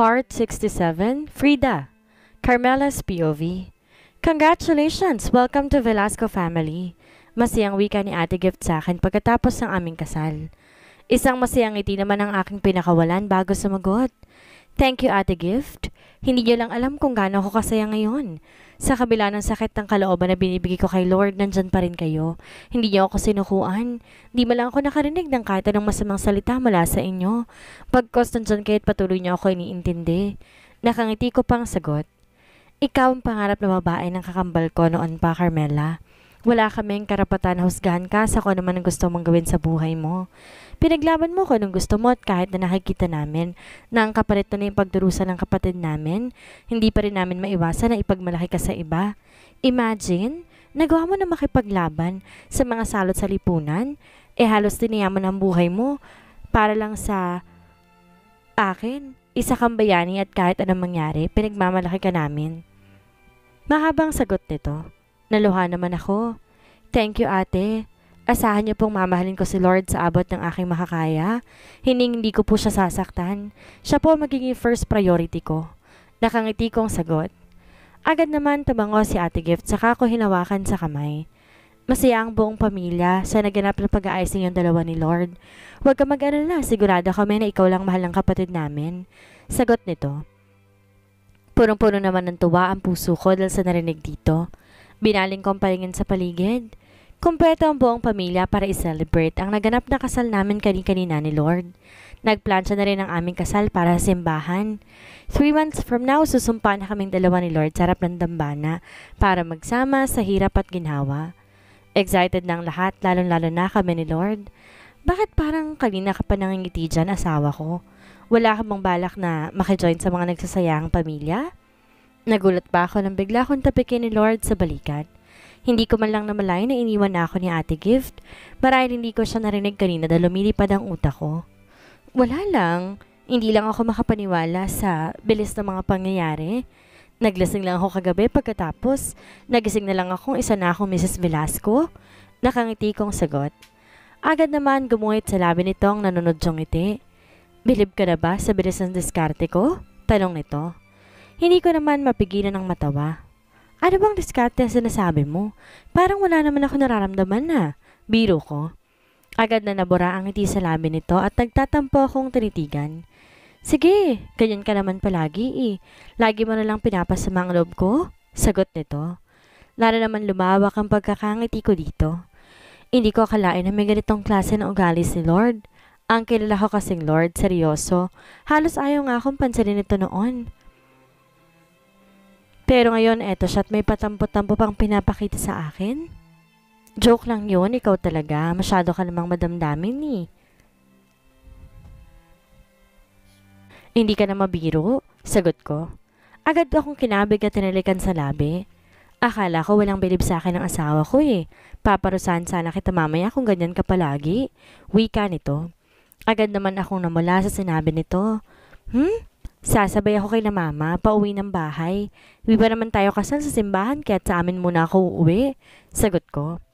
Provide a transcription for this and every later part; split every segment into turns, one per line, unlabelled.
Part 67, Frida, Carmela's POV. Congratulations! Welcome to Velasco family. Masayang wika ni Ate Gift sa akin pagkatapos ng aming kasal. Isang masayang ngiti naman ang aking pinakawalan bago sumagot. Thank you, Ate Gift. Hindi niyo lang alam kung gaano ako kasaya ngayon. Sa kabila ng sakit ng kalooban na binibigay ko kay Lord, nandyan pa rin kayo. Hindi niyo ako sinukuan. Hindi man lang ako nakarinig ng kahit anong masamang salita mula sa inyo. Pagkos nandyan kayo't patuloy niyo ako iniintindi. Nakangiti ko pang sagot. Ikaw ang pangarap na babae ng kakambal ko noon pa, Carmela. Wala kaming karapatan na husgahan ka sa kung ano man ang gusto mong gawin sa buhay mo. Pinaglaban mo kung anong gusto mo at kahit na nakikita namin na ang kapalit na yung pagdurusa ng kapatid namin, hindi pa rin namin maiwasan na ipagmalaki ka sa iba. Imagine, nagawa mo na makipaglaban sa mga salot sa lipunan, eh halos diniyaman ang buhay mo para lang sa akin, isa kang bayani at kahit anong mangyari, pinagmamalaki ka namin. Mahabang sagot nito. Naluha naman ako. Thank you ate. Asahan niyo pong mamahalin ko si Lord sa abot ng aking makakaya. Hining hindi ko po siya sasaktan. Siya po magiging first priority ko. Nakangiti kong sagot. Agad naman tabango si Ate Gift saka ko hinawakan sa kamay. Masaya ang buong pamilya sa naganap na pag-aayos ng dalawa ni Lord. Huwag ka mag-alala, sigurado kami na ikaw lang mahal ng kapatid namin. Sagot nito. purong puno naman ng tuwa ang puso ko dahil sa narinig dito. Binaling kong palingin sa paligid. Kumpleto ang buong pamilya para i-celebrate ang naganap na kasal namin kani-kanina ni Lord. Nagplansya na rin ang aming kasal para sa simbahan. Three months from now, susumpa na kaming dalawa ni Lord sa harap ng dambana para magsama sa hirap at ginhawa. Excited ng lahat, lalong-lalo na kami ni Lord. Bakit parang kanina ka pa nangingiti dyan, asawa ko? Wala ka bang balak na makijoin sa mga nagsasayang pamilya? Nagulat pa ako nang bigla akong tapikin ni Lord sa balikan? Hindi ko man lang namalayan na iniwan na ako ni Ate Gift. Marahil hindi ko siya narinig kanina dahil lumilipad ang utak ko. Wala lang. Hindi lang ako makapaniwala sa bilis ng mga pangyayari. Naglasing lang ako kagabi pagkatapos. Nagising na lang akong isa na akong Mrs. Velasco. Nakangiti kong sagot. Agad naman gumuhit sa labi nitong nanonodyong ngiti. Bilib ka na ba sa bilis ng diskarte ko? Tanong nito. Hindi ko naman mapigilan ang matawa. Ano bang diskarte ang sinasabi mo? Parang wala naman ako nararamdaman na. Biro ko. Agad na nabura ang ngiti sa labi nito at nagtatampo akong tinitigan. Sige, ganyan ka naman palagi eh. Lagi mo na lang pinapasama ang loob ko? Sagot nito. Lalo naman lumawak ang pagkakangiti ko dito. Hindi ko akalain na may ganitong klase ng ugali si Lord. Ang kilala ko kasing Lord, seryoso. Halos ayaw nga akong pansinin nito noon. Pero ngayon, eto siya at may patampo-tampo pang pinapakita sa akin. Joke lang yun, ikaw talaga. Masyado ka namang madamdamin ni. Eh. Hindi ka na mabiro? Sagot ko. Agad akong kinabig at tinalikan sa labi. Akala ko walang bilib sa akin ng asawa ko eh. Paparusahan sana kita mamaya kung ganyan ka palagi. Wika nito. Agad naman akong namula sa sinabi nito. Hmm? Sasabay ako kay na mama, pauwi ng bahay. Di naman tayo kasal sa simbahan kaya sa amin muna ako uuwi? Sagot ko.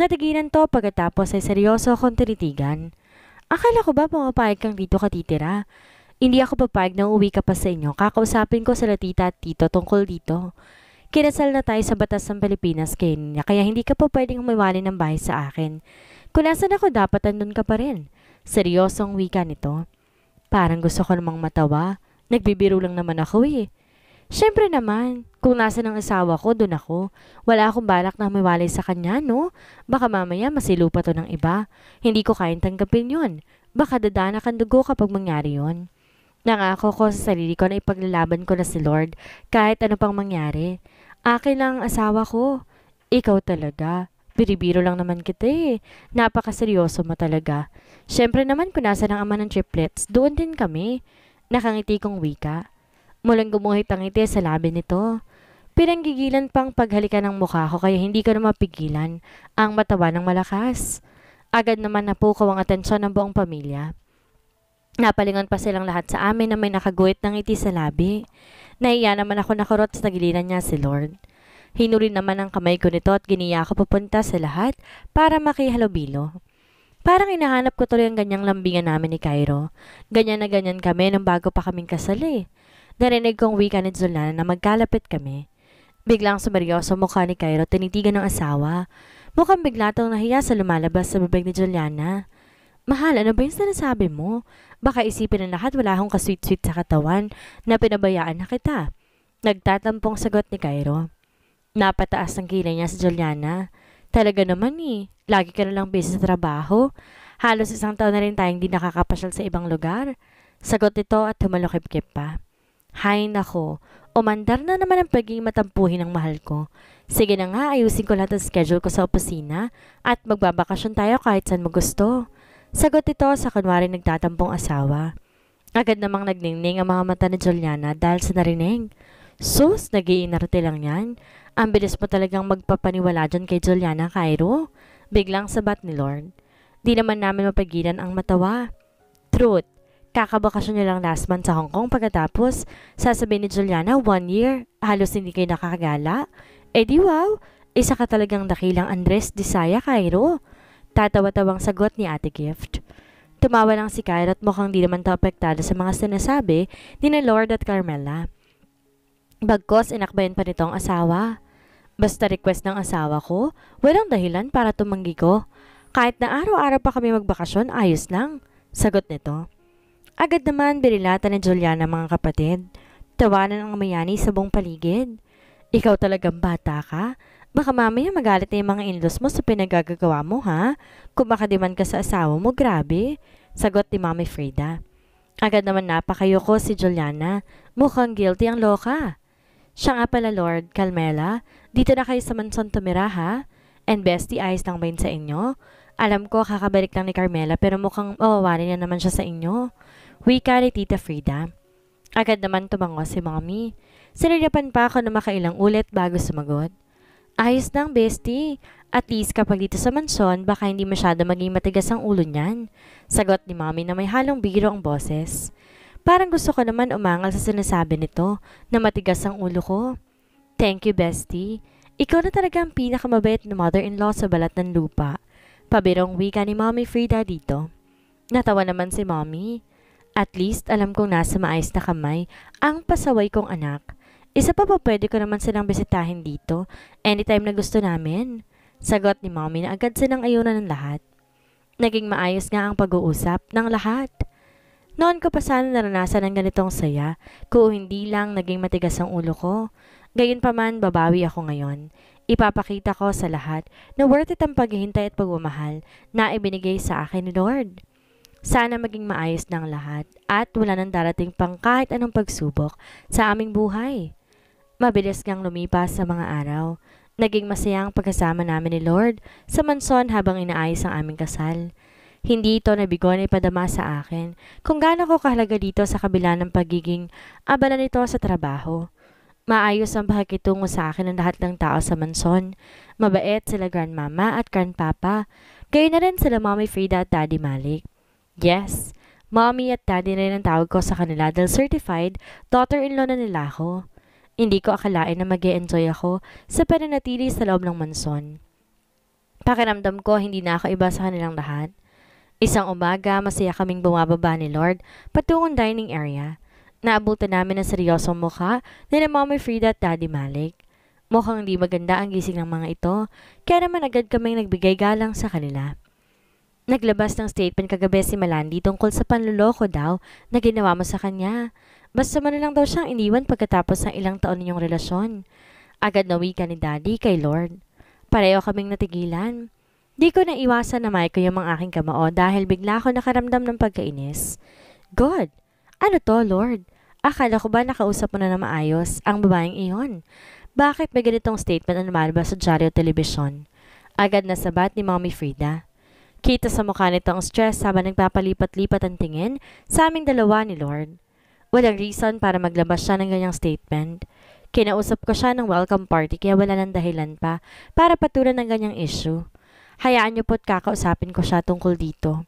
Natigilan to pagkatapos ay seryoso akong tinitigan. Akala ko ba pumapayag kang dito katitira? Hindi ako papayag na uuwi ka pa sa inyo. Kakausapin ko sa latita at tito tungkol dito. Kinasal na tayo sa batas ng Pilipinas kay niya, kaya hindi ka pa pwedeng umiwali ng bahay sa akin. Kung nasan ako, dapat andun ka pa rin. Seryosong wika nito. Parang gusto ko namang matawa. Nagbibiro lang naman ako eh. Siyempre naman, kung nasa ng asawa ko, doon ako. Wala akong balak na umiwalay sa kanya, no? Baka mamaya masilo to ng iba. Hindi ko kayang tanggapin yon. Baka dadanak ang dugo kapag mangyari yon. Nangako ko sa sarili ko na ipaglalaban ko na si Lord kahit ano pang mangyari. Akin lang ang asawa ko. Ikaw talaga. Biribiro lang naman kita eh. Napakaseryoso mo talaga. Siyempre naman kung nasa ng ama ng triplets, doon din kami. Nakangiti kong wika. Mulang gumuhit ang ngiti sa labi nito. Pinanggigilan pang paghalika ng mukha ko kaya hindi ko na mapigilan ang matawa ng malakas. Agad naman napukaw ang atensyon ng buong pamilya. Napalingon pa silang lahat sa amin na may nakaguhit ng ngiti sa labi. Naiya naman ako nakurot sa tagiliran niya si Lord. Hinuli naman ang kamay ko nito at giniya ko papunta sa lahat para makihalobilo. Parang inahanap ko tuloy ang ganyang lambingan namin ni Cairo. Ganyan na ganyan kami nang bago pa kaming kasali. Narinig kong wika ni Zulana na magkalapit kami. Biglang sumeryoso mukha ni Cairo tinitigan ng asawa. Mukhang bigla tong nahiya sa lumalabas sa bibig ni Juliana. Mahal, ano ba yung sinasabi mo? Baka isipin ng lahat wala akong kasweet-sweet sa katawan na pinabayaan na kita. Nagtatampong sagot ni Cairo. Napataas ng kilay niya sa Juliana. Talaga naman eh. Lagi ka na lang busy sa trabaho. Halos isang taon na rin tayong di nakakapasyal sa ibang lugar. Sagot ito at humalokip-kip pa. Hay nako, umandar na naman ang pagiging matampuhin ng mahal ko. Sige na nga, ayusin ko lahat ang schedule ko sa opisina at magbabakasyon tayo kahit saan mo gusto. Sagot ito sa kunwari nagtatampong asawa. Agad namang nagningning ang mga mata ni Juliana dahil sa narinig. Sus, nagiinarte lang yan. Ang bilis mo talagang magpapaniwala dyan kay Juliana Cairo. Biglang sabat ni Lord. Di naman namin mapagilan ang matawa. Truth, kakabakasyon niyo lang last month sa Hong Kong pagkatapos, sasabihin ni Juliana, one year, halos hindi kayo nakakagala. Eh di wow, isa ka talagang dakilang Andres Desaya Cairo. Tatawa-tawang sagot ni Ate Gift. Tumawa lang si Cairo at mukhang di naman to apektado sa mga sinasabi ni Lord at Carmela. Bagkos inakbayan pa nito ang asawa. Basta request ng asawa ko, walang dahilan para tumanggi ko. Kahit na araw-araw pa kami magbakasyon, ayos lang. Sagot nito. Agad naman binilatan ni Juliana mga kapatid. Tawanan ang mayani sa buong paligid. Ikaw talagang bata ka? Baka mamaya magalit na yung mga inlos mo sa pinagagagawa mo, ha? Kung makadiman ka sa asawa mo, grabe. Sagot ni Mami Frida. Agad naman napakayoko si Juliana. Mukhang guilty ang loka. Siya nga pala Lord, Calmela, dito na kayo sa Manson tumira ha? And bestie, eyes lang ba sa inyo? Alam ko, kakabalik lang ni Carmela pero mukhang mawawari na naman siya sa inyo. Wika ni Tita Frida. Agad naman tumango si Mommy. Sinirapan pa ako na makailang ulit bago sumagot. Ayos nang bestie. At least kapag dito sa mansyon, baka hindi masyado maging matigas ang ulo niyan. Sagot ni Mommy na may halong biro ang boses. Parang gusto ko naman umangal sa sinasabi nito na matigas ang ulo ko. Thank you, bestie. Ikaw na talaga ang pinakamabait na mother-in-law sa balat ng lupa. Pabirong wika ni Mommy Frida dito. Natawa naman si Mommy. At least alam kong nasa maayos na kamay ang pasaway kong anak. Isa pa pa pwede ko naman silang bisitahin dito anytime na gusto namin. Sagot ni Mommy na agad silang ayunan ng lahat. Naging maayos nga ang pag-uusap ng lahat. Noon ko pa sana naranasan ng ganitong saya, kung hindi lang naging matigas ang ulo ko. Gayunpaman, babawi ako ngayon. Ipapakita ko sa lahat na worth it ang paghihintay at pagmamahal na ibinigay sa akin ni Lord. Sana maging maayos ng lahat at wala nang darating pang kahit anong pagsubok sa aming buhay. Mabilis ngang lumipas sa mga araw. Naging masaya ang pagkasama namin ni Lord sa mansyon habang inaayos ang aming kasal. Hindi ito nabigo ay padama sa akin kung gaano ko kahalaga dito sa kabila ng pagiging abala nito sa trabaho. Maayos ang pakikitungo sa akin ng lahat ng tao sa manson. Mabait sila grandmama at grandpapa. Gayun na rin sila Mommy Frida at Daddy Malik. Yes, Mommy at Daddy na rin ang tawag ko sa kanila dahil certified daughter-in-law na nila ako. Hindi ko akalain na mag enjoy ako sa pananatili sa loob ng manson. Pakiramdam ko hindi na ako iba sa kanilang lahat. Isang umaga, masaya kaming bumababa ni Lord patungong dining area. Naabutan namin ang seryosong mukha ni na Mama Frida at Daddy Malik. Mukhang hindi maganda ang gising ng mga ito, kaya naman agad kaming nagbigay galang sa kanila. Naglabas ng statement kagabi si Malandi tungkol sa panluloko daw na ginawa mo sa kanya. Basta man lang daw siyang iniwan pagkatapos ng ilang taon ninyong relasyon. Agad na wika ni Daddy kay Lord. Pareho kaming natigilan. Di ko iwasan na may ko yung mga aking kamao dahil bigla ako nakaramdam ng pagkainis. God, ano to, Lord? Akala ko ba nakausap mo na na maayos ang babaeng iyon? Bakit may ganitong statement ang lumalabas sa dyaryo telebisyon? Agad na sabat ni Mommy Frida. Kita sa mukha nito ang stress habang nagpapalipat-lipat ang tingin sa aming dalawa ni Lord. Walang reason para maglabas siya ng ganyang statement. Kinausap ko siya ng welcome party kaya wala ng dahilan pa para patulan ng ganyang issue. Hayaan niyo po't kakausapin ko siya tungkol dito.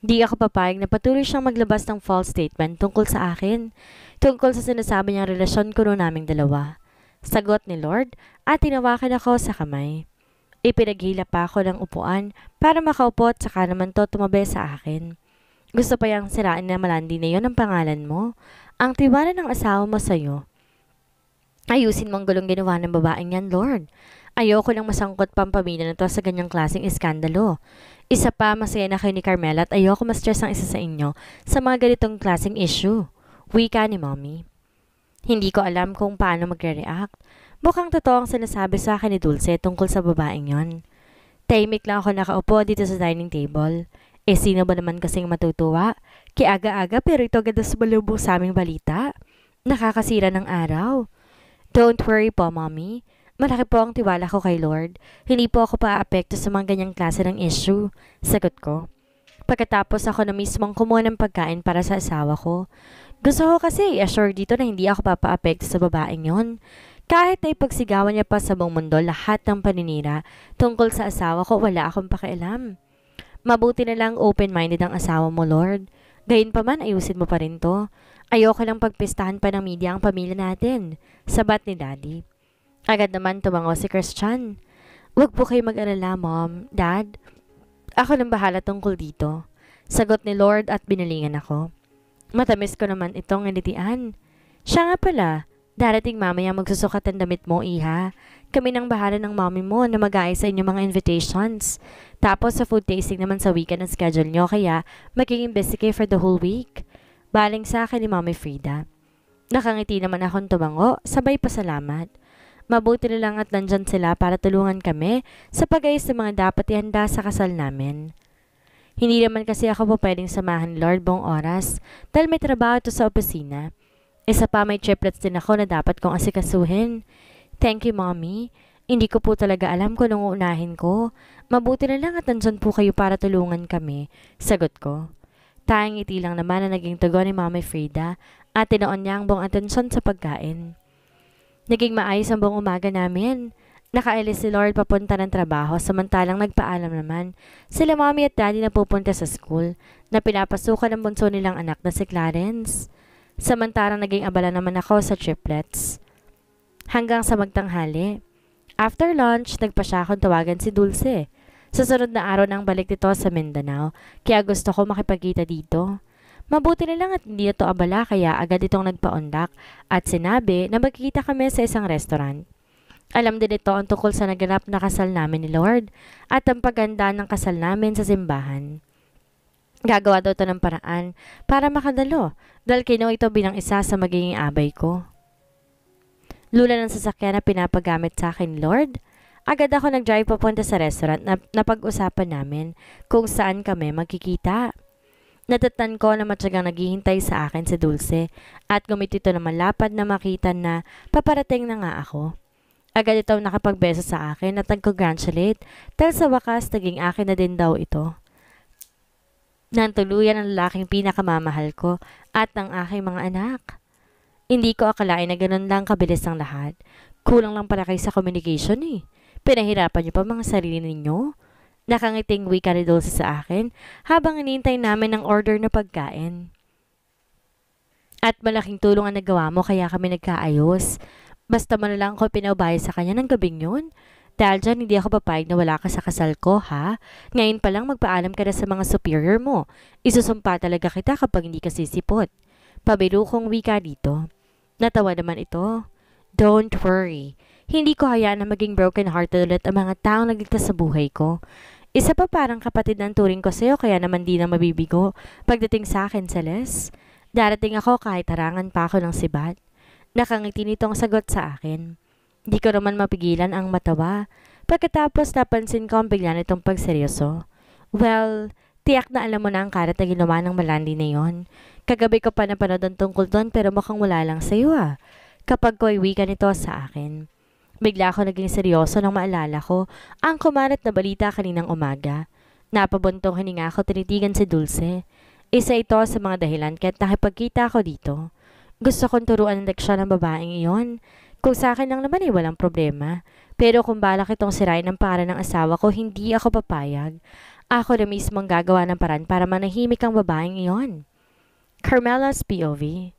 Di ako papayag na patuloy siyang maglabas ng false statement tungkol sa akin, tungkol sa sinasabi niyang relasyon ko noon naming dalawa. Sagot ni Lord at tinawakan ako sa kamay. Ipinaghila pa ako ng upuan para makaupo at saka naman to tumabi sa akin. Gusto pa yang sirain na malandi na yon ang pangalan mo, ang tiwala ng asawa mo sa iyo. Ayusin mong gulong ginawa ng babaeng yan, Lord. Ayoko nang masangkot pa ang pamilya na to sa ganyang klaseng iskandalo. Isa pa, masaya na kayo ni Carmela at ayoko ma-stress ang isa sa inyo sa mga ganitong klaseng issue. Wika ni Mommy. Hindi ko alam kung paano magre-react. Bukang totoo ang sinasabi sa akin ni Dulce tungkol sa babaeng yon. Tahimik lang ako nakaupo dito sa dining table. Eh sino ba naman kasing matutuwa? Kiaga-aga pero ito agad sa malubong sa aming balita. Nakakasira ng araw. Don't worry po, mommy. Malaki po ang tiwala ko kay Lord. Hindi po ako paaapekto sa mga ganyang klase ng issue. Sagot ko. Pagkatapos ako na mismong kumuha ng pagkain para sa asawa ko. Gusto ko kasi i-assure dito na hindi ako papaapekto sa babaeng yon. Kahit ay pagsigawan niya pa sa buong mundo lahat ng paninira tungkol sa asawa ko, wala akong pakialam. Mabuti na lang open-minded ang asawa mo, Lord. Gayon pa man, ayusin mo pa rin to. Ayoko lang pagpistahan pa ng media ang pamilya natin. Sabat ni Daddy. Agad naman tumango si Christian. Huwag po kayo mag-alala, Mom, Dad. Ako nang bahala tungkol dito. Sagot ni Lord at binalingan ako. Matamis ko naman itong nilitian. Siya nga pala, darating mamaya magsusukat ang damit mo, iha. Kami nang bahala ng mommy mo na mag sa inyong mga invitations. Tapos sa food tasting naman sa weekend ang schedule nyo, kaya magiging busy kayo for the whole week. Baling sa akin ni Mommy Frida. Nakangiti naman akong tumango, sabay pa salamat. Mabuti na lang at nandyan sila para tulungan kami sa pag-ayos ng mga dapat ihanda sa kasal namin. Hindi naman kasi ako po pwedeng samahan Lord buong oras dahil may trabaho ito sa opisina. Isa pa may triplets din ako na dapat kong asikasuhin. Thank you, Mommy. Hindi ko po talaga alam kung anong unahin ko. Mabuti na lang at nandyan po kayo para tulungan kami. Sagot ko. Tayang ngiti lang naman na naging tugon ni mommy Frida at tinoon niya ang buong atensyon sa pagkain. Naging maayos ang buong umaga namin. Nakaalis si Lord papunta ng trabaho samantalang nagpaalam naman. Sila mommy at daddy na pupunta sa school na pinapasukan ng bunso nilang anak na si Clarence. Samantalang naging abala naman ako sa triplets. Hanggang sa magtanghali. After lunch, nagpa siya akong tawagan si Dulce. Sa sunod na araw nang balik dito sa Mindanao, kaya gusto ko makipagkita dito. Mabuti na lang at hindi na to abala kaya agad itong nagpaundak at sinabi na magkikita kami sa isang restaurant. Alam din ito ang tukol sa naganap na kasal namin ni Lord at ang paganda ng kasal namin sa simbahan. Gagawa daw ito ng paraan para makadalo dahil kinuha ito bilang isa sa magiging abay ko. Lula ng sasakyan na pinapagamit sa akin, Lord. Agad ako nag-drive papunta sa restaurant na napag-usapan namin kung saan kami magkikita. Natatan ko na matyagang naghihintay sa akin si Dulce at gumit gumitito na malapad na makita na paparating na nga ako. Agad ito nakapagbesa sa akin at nagkongratulate dahil sa wakas naging akin na din daw ito. Nang tuluyan ang lalaking pinakamamahal ko at ng aking mga anak. Hindi ko akalain na ganun lang kabilis ang lahat. Kulang lang pala kayo sa communication eh. Pinahirapan niyo pa mga sarili ninyo Nakangiting wika ni Dulce sa akin habang hinihintay namin ang order na pagkain. At malaking tulong ang nagawa mo kaya kami nagkaayos. Basta man lang ko pinaubayo sa kanya ng gabing yun. Dahil dyan, hindi ako papayag na wala ka sa kasal ko, ha? Ngayon pa lang magpaalam ka na sa mga superior mo. Isusumpa talaga kita kapag hindi ka sisipot. Pabiro kong wika dito. Natawa naman ito. Don't worry. Hindi ko hayaan na maging broken-hearted ulit ang mga taong nagligtas sa buhay ko. Isa pa parang kapatid ang turing ko sa'yo kaya naman di na mabibigo. Pagdating sa akin, Celeste, darating ako kahit harangan pa ako ng sibat. Nakangiti nitong sagot sa akin. Di ko naman mapigilan ang matawa. Pagkatapos napansin ko ang bigla nitong pagseryoso. Well, tiyak na alam mo na ang karat na ginawa ng malandi na yon. Kagabi ko pa napanood ang tungkol doon pero mukhang wala lang sa'yo ah. Kapag ko iwi ka nito sa akin. Bigla ako naging seryoso nang maalala ko ang kumalat na balita kaninang umaga. Napabuntong hininga ako tinitigan si Dulce. Isa ito sa mga dahilan kaya't nakipagkita ako dito. Gusto kong turuan ng leksyon ng babaeng iyon. Kung sa akin lang naman ay walang problema. Pero kung balak itong sirain ng para ng asawa ko, hindi ako papayag. Ako na mismo ang gagawa ng paraan para manahimik ang babaeng iyon. Carmela's POV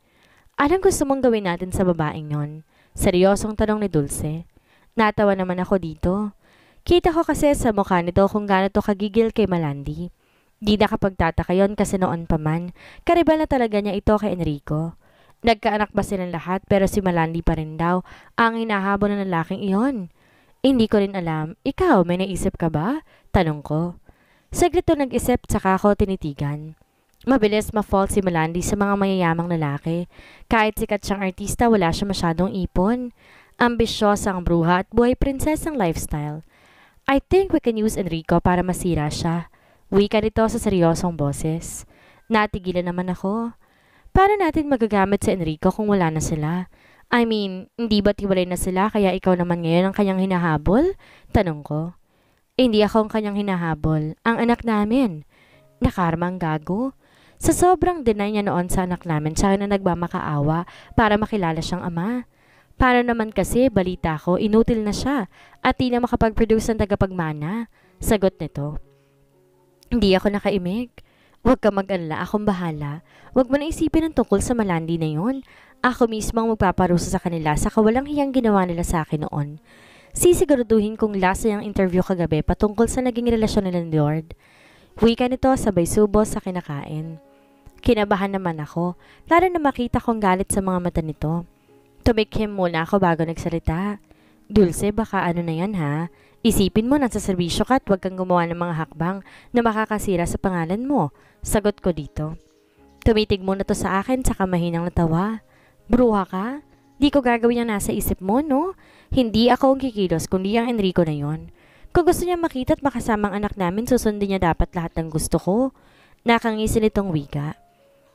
Anong gusto mong gawin natin sa babaeng yon? Seryosong tanong ni Dulce. Natawa naman ako dito. Kita ko kasi sa mukha nito kung gaano to kagigil kay Malandi. Di nakapagtataka yon kasi noon pa man, karibal na talaga niya ito kay Enrico. Nagkaanak ba silang lahat pero si Malandi pa rin daw ang hinahabol ng lalaking iyon. Hindi ko rin alam, ikaw may naisip ka ba? Tanong ko. Saglito nag-isip tsaka ako tinitigan. Mabilis ma-fall si Malandi sa mga mayayamang lalaki. Kahit sikat siyang artista, wala siya masyadong ipon ambisyosang bruha at buhay prinsesang lifestyle. I think we can use Enrico para masira siya. Wika nito sa seryosong boses. Natigilan naman ako. Para natin magagamit sa Enrico kung wala na sila? I mean, hindi ba tiwalay na sila kaya ikaw naman ngayon ang kanyang hinahabol? Tanong ko. Hindi ako ang kanyang hinahabol. Ang anak namin. Nakarma ang gago. Sa sobrang deny niya noon sa anak namin, siya na nagmamakaawa para makilala siyang ama. Para naman kasi, balita ko, inutil na siya at di na makapag-produce ng tagapagmana. Sagot nito. Hindi ako nakaimig. Huwag ka mag-anla, akong bahala. Huwag mo na isipin ang tungkol sa malandi na yon. Ako mismo ang magpaparusa sa kanila sa kawalang hiyang ginawa nila sa akin noon. Sisiguraduhin kong lasa yung interview kagabi patungkol sa naging relasyon nila ni Lord. Wika nito sabay subo sa kinakain. Kinabahan naman ako, lalo na makita kong galit sa mga mata nito. Tumikhim muna ako bago nagsalita. Dulce, baka ano na yan ha? Isipin mo, nasa serbisyo ka at huwag kang gumawa ng mga hakbang na makakasira sa pangalan mo. Sagot ko dito. Tumitig muna to sa akin sa kamahinang natawa. Bruha ka? Di ko gagawin ang nasa isip mo, no? Hindi ako ang kikilos, kundi ang Enrico na yon. Kung gusto niya makita at makasamang anak namin, susundin niya dapat lahat ng gusto ko. Nakangisin itong wika.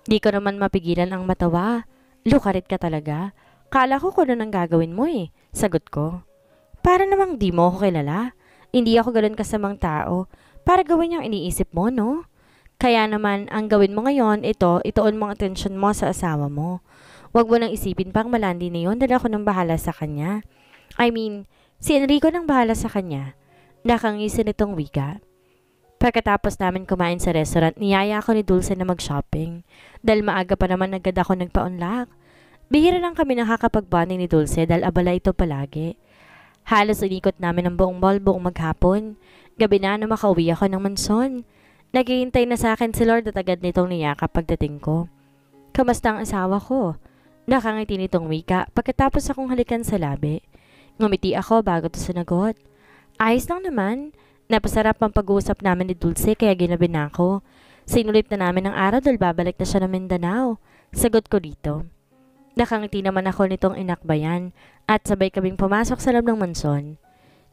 Di ko naman mapigilan ang matawa. Lukarit ka talaga. Kala ko kung ano nang gagawin mo eh. Sagot ko. Para namang di mo ako kilala. Hindi ako ganun kasamang tao. Para gawin yung iniisip mo, no? Kaya naman, ang gawin mo ngayon, ito, itoon ang atensyon mo sa asawa mo. Huwag mo nang isipin pang malandi na yun dahil ako nang bahala sa kanya. I mean, si Enrico nang bahala sa kanya. Nakangisi nitong wika. Pagkatapos namin kumain sa restaurant, niyaya ako ni Dulce na mag-shopping. Dahil maaga pa naman agad ako nagpa-unlock. Bihira lang kami nakakapagbaning ni Dulce dahil abala ito palagi. Halos inikot namin ang buong mall buong maghapon. Gabi na na makauwi ako ng manson. Naghihintay na sa akin si Lord at agad nitong niyakap pagdating ko. Kamusta ang asawa ko? Nakangiti nitong wika pagkatapos akong halikan sa labi. Ngumiti ako bago ito sinagot. Ayos lang naman. Napasarap ang pag-uusap namin ni Dulce kaya ginabi na ako. Sinulit na namin ang araw dahil babalik na siya ng Mindanao. Sagot ko dito. Nakangiti naman ako nitong inakbayan at sabay kaming pumasok sa loob ng mansyon.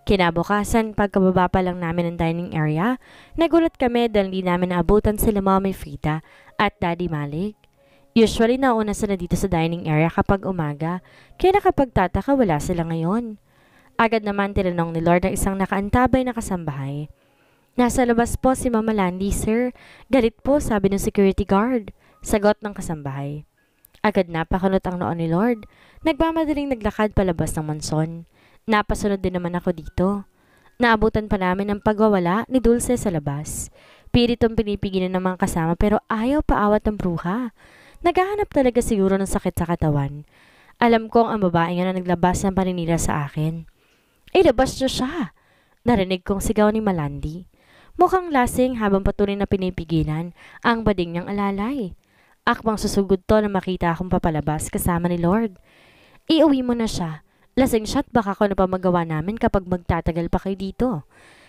Kinabukasan, pagkababa pa lang namin ng dining area, nagulat kami dahil hindi namin naabutan sila Mommy Frida at Daddy Malik. Usually nauna sila dito sa dining area kapag umaga, kaya nakapagtataka wala sila ngayon. Agad naman tinanong ni Lord ang isang nakaantabay na kasambahay. Nasa labas po si Mama Landy, sir. Galit po, sabi ng security guard. Sagot ng kasambahay. Agad na pakunot ang noon ni Lord. Nagmamadaling naglakad palabas ng manson. Napasunod din naman ako dito. Naabutan pa namin ang pagwawala ni Dulce sa labas. Piritong pinipigilan ng mga kasama pero ayaw paawat ng bruha. Naghahanap talaga siguro ng sakit sa katawan. Alam kong ang babae nga na naglabas ng paninira sa akin. Ilabas niyo siya! Narinig kong sigaw ni Malandi. Mukhang lasing habang patuloy na pinipigilan ang bading niyang alalay. Akbang susugod to na makita akong papalabas kasama ni Lord. Iuwi mo na siya. Lasing siya at baka ko na pa magawa namin kapag magtatagal pa kayo dito.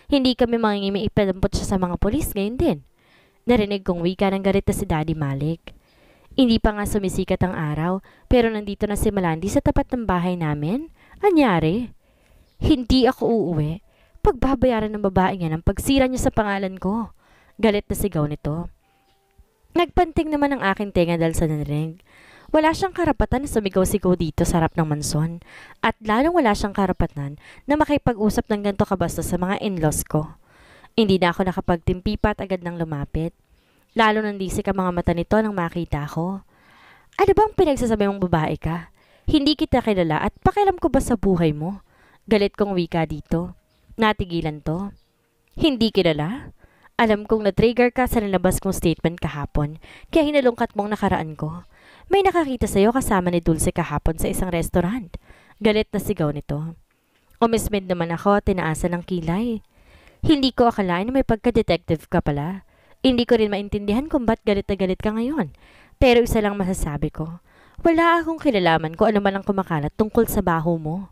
Hindi kami mangingimi ipalampot siya sa mga polis ngayon din. Narinig kong wika ng garita si Daddy Malik. Hindi pa nga sumisikat ang araw, pero nandito na si Malandi sa tapat ng bahay namin. Anyari? Hindi ako uuwi. Pagbabayaran ng babae niya ng pagsira niya sa pangalan ko. Galit na sigaw nito. Nagpanting naman ang aking tenga dahil sa narinig. Wala siyang karapatan na sumigaw-sigaw dito sa harap ng manson at lalong wala siyang karapatan na makipag-usap ng ganito kabasta sa mga in-laws ko. Hindi na ako nakapagtimpi pa at agad nang lumapit. Lalo nang disik ang mga mata nito nang makita ko. Ano bang pinagsasabi mong babae ka? Hindi kita kilala at pakialam ko ba sa buhay mo? Galit kong wika dito. Natigilan to. Hindi kilala? Alam kong na-trigger ka sa nilabas kong statement kahapon, kaya hinalungkat mong nakaraan ko. May nakakita sa'yo kasama ni Dulce kahapon sa isang restaurant. Galit na sigaw nito. Umismed naman ako, tinaasan ng kilay. Hindi ko akalain na may pagka-detective ka pala. Hindi ko rin maintindihan kung ba't galit na galit ka ngayon. Pero isa lang masasabi ko. Wala akong kilalaman kung ano man ang kumakalat tungkol sa baho mo.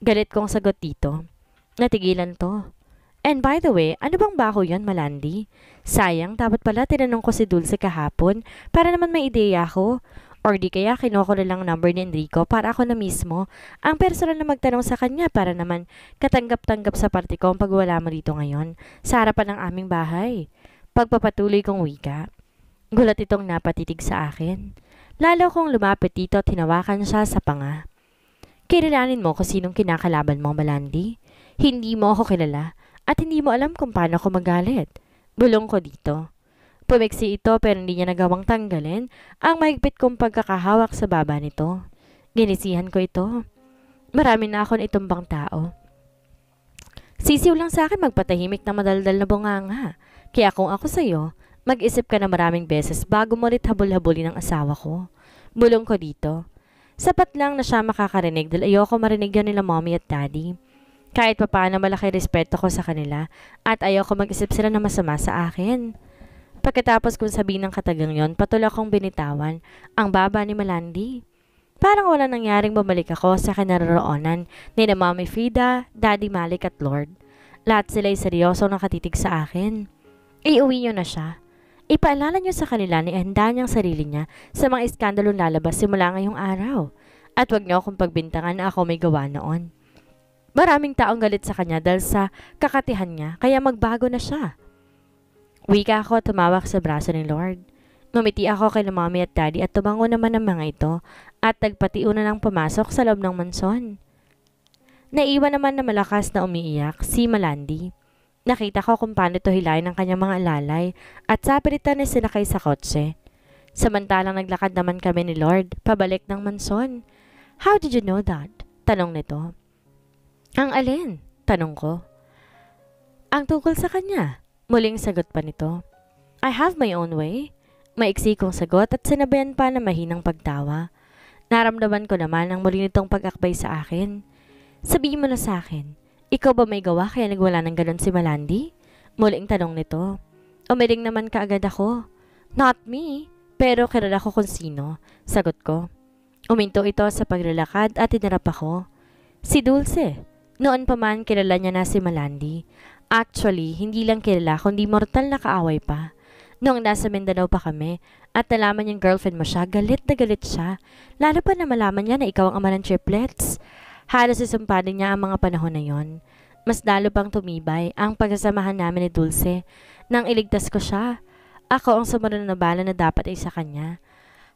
Galit kong sagot dito. Natigilan to. And by the way, ano bang bako yon Malandi? Sayang, dapat pala tinanong ko si Dulce kahapon para naman may ideya ko. Or di kaya kinoko na lang number ni Enrico para ako na mismo ang personal na magtanong sa kanya para naman katanggap-tanggap sa party ko ang pagwala mo dito ngayon sa harapan ng aming bahay. Pagpapatuloy kong wika. Gulat itong napatitig sa akin. Lalo kong lumapit dito at hinawakan siya sa panga. Kilalanin mo kung sinong kinakalaban mo, Malandi. Hindi mo ako kilala at hindi mo alam kung paano ako magalit. Bulong ko dito. Pumiksi ito pero hindi niya nagawang tanggalin ang mahigpit kong pagkakahawak sa baba nito. Ginisihan ko ito. Marami na ako itong bang tao. Sisiw lang sa akin magpatahimik ng madaldal na bunganga. Kaya kung ako sa'yo, mag-isip ka na maraming beses bago mo rin habol-habulin ang asawa ko. Bulong ko dito. Sapat lang na siya makakarinig dahil ayoko marinig yan nila mommy at daddy. Kahit papaano malaki respeto ko sa kanila at ayoko ko mag-isip sila na masama sa akin. Pagkatapos kong sabihin ng katagang yon, patuloy kong binitawan ang baba ni Malandi. Parang wala nangyaring bumalik ako sa kinaroroonan ni na Mami Frida, Daddy Malik at Lord. Lahat sila ay seryoso nakatitig sa akin. Iuwi nyo na siya. Ipaalala nyo sa kanila na ihanda niyang sarili niya sa mga iskandalong lalabas simula ngayong araw. At wag nyo akong pagbintangan na ako may gawa noon. Maraming taong galit sa kanya dahil sa kakatihan niya, kaya magbago na siya. Wika ako tumawak sa braso ni Lord. Numiti ako kay mommy at daddy at tumango naman ang mga ito at nagpatiuna ng pumasok sa loob ng mansyon. Naiwan naman na malakas na umiiyak si Malandi. Nakita ko kung paano ito hilayin ng kanyang mga alalay at sapilitan na sinakay sa kotse. Samantalang naglakad naman kami ni Lord pabalik ng mansyon. How did you know that? Tanong nito. Ang alin? Tanong ko. Ang tungkol sa kanya. Muling sagot pa nito. I have my own way. Maiksi kong sagot at sinabayan pa na mahinang pagtawa. Naramdaman ko naman ang muli nitong pag-akbay sa akin. Sabihin mo na sa akin, ikaw ba may gawa kaya nagwala ng ganon si Malandi? Muling tanong nito. Umiling naman kaagad ako. Not me, pero kilala ko kung sino. Sagot ko. Uminto ito sa paglalakad at tinarap ako. Si Dulce. Noon pa man kilala niya na si Malandi. Actually, hindi lang kilala kundi mortal na kaaway pa. Noong nasa Mindanao pa kami at nalaman yung girlfriend mo siya, galit na galit siya. Lalo pa na malaman niya na ikaw ang ama ng triplets. Halos isumpanin niya ang mga panahon na yon. Mas lalo pang tumibay ang pagkasamahan namin ni Dulce nang iligtas ko siya. Ako ang sumunod na bala na dapat ay sa kanya.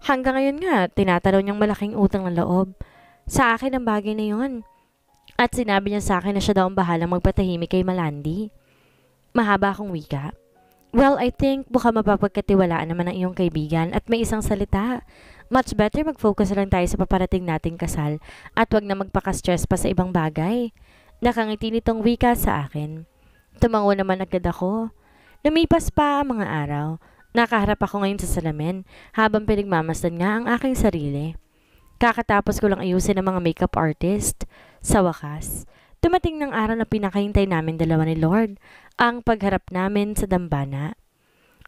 Hanggang ngayon nga, tinatanong niyang malaking utang ng loob. Sa akin ang bagay na yon. At sinabi niya sa akin na siya daw ang bahalang magpatahimik kay Malandi. Mahaba akong wika. Well, I think baka mapapagkatiwalaan naman ang iyong kaibigan at may isang salita. Much better mag-focus lang tayo sa paparating nating kasal at wag na magpaka-stress pa sa ibang bagay. Nakangiti nitong wika sa akin. Tumango naman agad ako. Lumipas pa ang mga araw. Nakaharap ako ngayon sa salamin habang pinagmamasdan nga ang aking sarili. Kakatapos ko lang ayusin ang mga makeup artist. Sa wakas, dumating ng araw na pinakahintay namin dalawa ni Lord, ang pagharap namin sa dambana.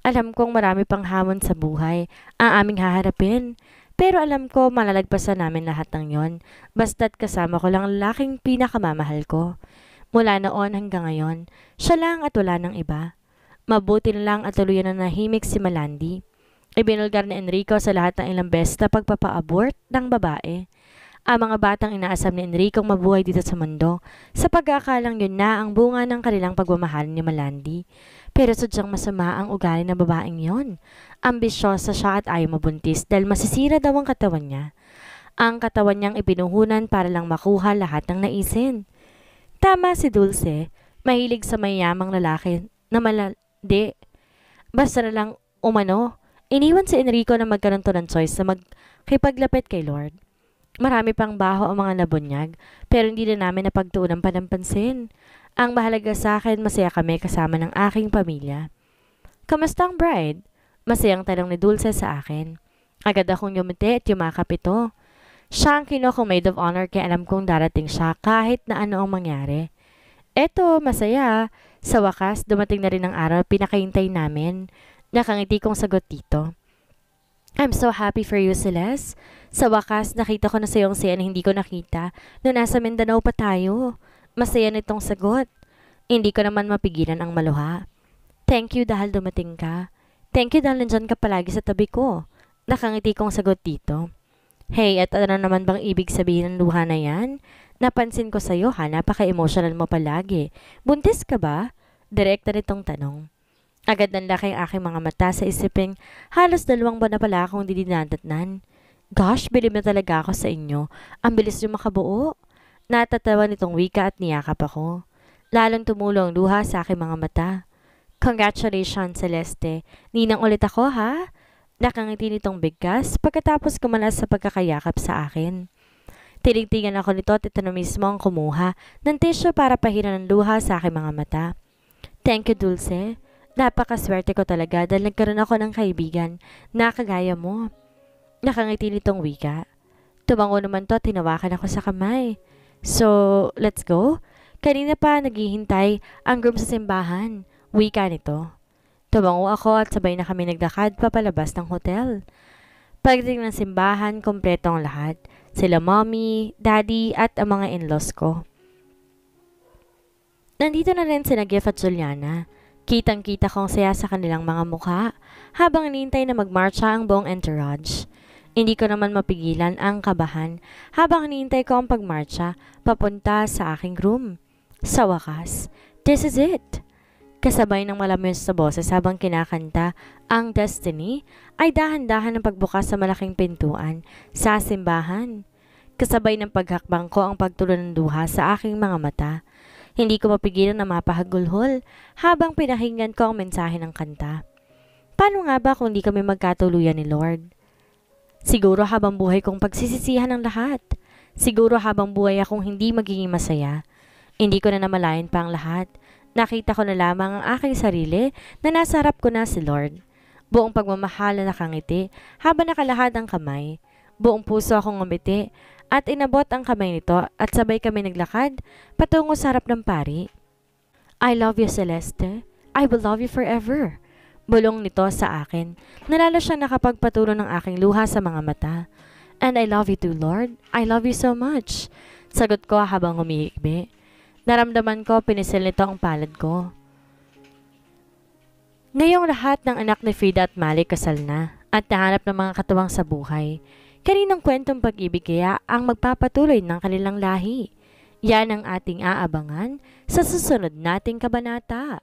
Alam kong marami pang hamon sa buhay ang aming haharapin, pero alam ko malalagpasan namin lahat ng yon, basta't kasama ko lang laking pinakamamahal ko. Mula noon hanggang ngayon, siya lang at wala ng iba. Mabuti na lang at tuluyan na nahimik si Malandi. Ibinulgar ni Enrico sa lahat ng ilang besta pagpapa-abort ng babae. Ang mga batang inaasam ni Enrico mabuhay dito sa mundo sa pagkakalang yun na ang bunga ng kanilang pagmamahal ni Malandi. Pero sadyang masama ang ugali ng babaeng yon. Ambisyosa siya at ayaw mabuntis dahil masisira daw ang katawan niya. Ang katawan niyang ipinuhunan para lang makuha lahat ng naisin. Tama si Dulce, mahilig sa mayamang lalaki na malandi. Basta na lang umano, iniwan si Enrico na magkaroon to ng choice na magkipaglapit kay Lord. Marami pang baho ang mga nabunyag, pero hindi na namin napagtuunan pa ng pansin. Ang mahalaga sa akin, masaya kami kasama ng aking pamilya. Kamusta ang bride? Masayang talang ni Dulce sa akin. Agad akong yumiti at yumakap ito. Siya ang kinoko maid of honor kaya alam kong darating siya kahit na ano ang mangyari. Eto, masaya. Sa wakas, dumating na rin ang araw pinakahintay namin. Nakangiti kong sagot dito. I'm so happy for you, Celeste. Sa wakas, nakita ko na sa iyong siya na hindi ko nakita no nasa Mindanao pa tayo. Masaya nitong sagot. Hindi ko naman mapigilan ang maluha. Thank you dahil dumating ka. Thank you dahil nandyan ka palagi sa tabi ko. Nakangiti kong sagot dito. Hey, at ano naman bang ibig sabihin ng luha na yan? Napansin ko sa'yo ha, napaka-emotional mo palagi. Buntis ka ba? Direkta nitong tanong. Agad laki ang aking mga mata sa isiping halos dalawang buwan na pala akong didinadatnan. Gosh, bilib na talaga ako sa inyo. Ang bilis nyo makabuo. Natatawa nitong wika at niyakap ako. Lalong tumulo ang luha sa aking mga mata. Congratulations, Celeste. Ninang ulit ako, ha? Nakangiti nitong bigkas pagkatapos kumalas sa pagkakayakap sa akin. Tiligtingan ako nito at ito na mismo ang kumuha ng tissue para pahiran ng luha sa aking mga mata. Thank you, Dulce. Napakaswerte ko talaga dahil nagkaroon ako ng kaibigan na kagaya mo. Nakangiti nitong wika. Tumango naman to at hinawakan ako sa kamay. So, let's go? Kanina pa naghihintay ang groom sa simbahan. Wika nito. Tumango ako at sabay na kami naglakad papalabas ng hotel. Pagdating ng simbahan, kompleto ang lahat. Sila mommy, daddy, at ang mga in-laws ko. Nandito na rin sina Gif at Juliana. Kitang-kita kong saya sa kanilang mga mukha habang nintay na magmarcha ang buong entourage. Hindi ko naman mapigilan ang kabahan habang nintay ko ang pagmarcha papunta sa aking room. Sa wakas, this is it! Kasabay ng malamis na boses habang kinakanta ang Destiny ay dahan-dahan ang pagbukas sa malaking pintuan sa simbahan. Kasabay ng paghakbang ko ang pagtulo ng duha sa aking mga mata hindi ko mapigilan na mapahagulhol habang pinahinggan ko ang mensahe ng kanta. Paano nga ba kung di kami magkatuluyan ni Lord? Siguro habang buhay kong pagsisisihan ang lahat. Siguro habang buhay akong hindi magiging masaya. Hindi ko na namalayan pa ang lahat. Nakita ko na lamang ang aking sarili na nasarap ko na si Lord. Buong pagmamahal na kangiti habang nakalahad ang kamay. Buong puso akong umiti at inabot ang kamay nito at sabay kami naglakad patungo sa harap ng pari. I love you, Celeste. I will love you forever. Bulong nito sa akin. Nalala siya nakapagpatulo ng aking luha sa mga mata. And I love you too, Lord. I love you so much. Sagot ko habang humiikbi. Naramdaman ko pinisil nito ang palad ko. Ngayong lahat ng anak ni Frida at Malik kasal na at nahanap ng mga katuwang sa buhay. Kaninang kwentong pag-ibig kaya ang magpapatuloy ng kanilang lahi? Yan ang ating aabangan sa susunod nating kabanata.